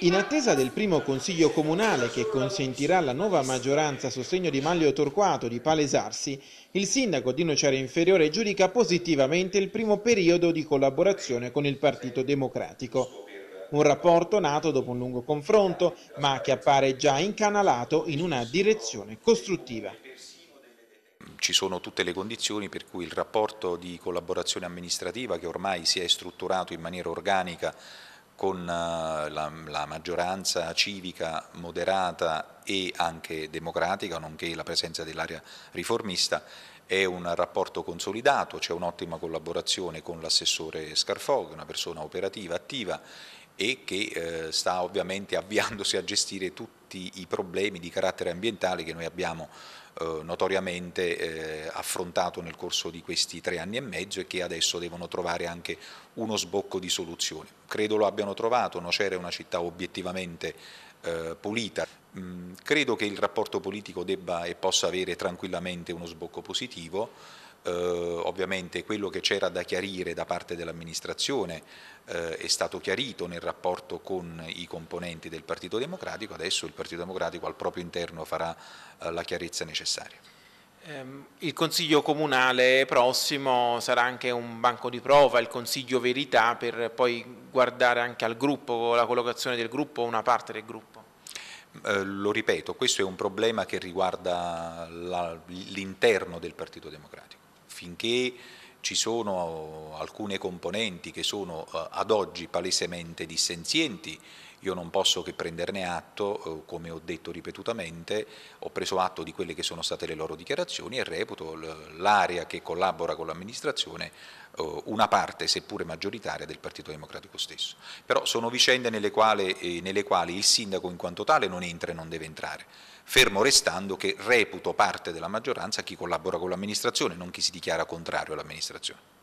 In attesa del primo consiglio comunale che consentirà alla nuova maggioranza a sostegno di Maglio Torquato di palesarsi, il sindaco di Nocera Inferiore giudica positivamente il primo periodo di collaborazione con il Partito Democratico. Un rapporto nato dopo un lungo confronto, ma che appare già incanalato in una direzione costruttiva ci sono tutte le condizioni per cui il rapporto di collaborazione amministrativa che ormai si è strutturato in maniera organica con eh, la, la, maggioranza civica moderata e anche democratica, nonché la presenza dell'area riformista, è un rapporto consolidato, c'è un'ottima collaborazione con l'assessore Scarfog, una persona operativa, attiva e che eh, sta ovviamente avviandosi a gestire tutti i problemi di carattere ambientale che noi abbiamo eh, notoriamente eh, affrontato nel corso di questi tre anni e mezzo e che adesso devono trovare anche uno sbocco di soluzioni. Credo lo abbiano trovato, Nocera è una città obiettivamente eh, pulita. Mm, credo che il rapporto politico debba e possa avere tranquillamente uno sbocco positivo eh, ovviamente quello che c'era da chiarire da parte dell'amministrazione eh, è stato chiarito nel rapporto con i componenti del Partito Democratico, adesso il Partito Democratico al proprio interno farà eh, la chiarezza necessaria. Ehm, il Consiglio Comunale prossimo sarà anche un banco di prova, il Consiglio Verità, per poi guardare anche al gruppo, la collocazione del gruppo o una parte del gruppo? Eh, lo ripeto, questo è un problema che riguarda l'interno del Partito Democratico finché ci sono alcune componenti che sono eh, ad oggi palesemente dissenzienti io non posso che prenderne atto, eh, come ho detto ripetutamente, ho preso atto di quelle che sono state le loro dichiarazioni e reputo l'area che collabora con l'amministrazione eh, una parte, seppure maggioritaria, del Partito Democratico stesso. Però sono vicende nelle quali, eh, nelle quali il sindaco in quanto tale non entra e non deve entrare fermo restando che reputo parte della maggioranza chi collabora con l'amministrazione, non chi si dichiara contrario all'amministrazione.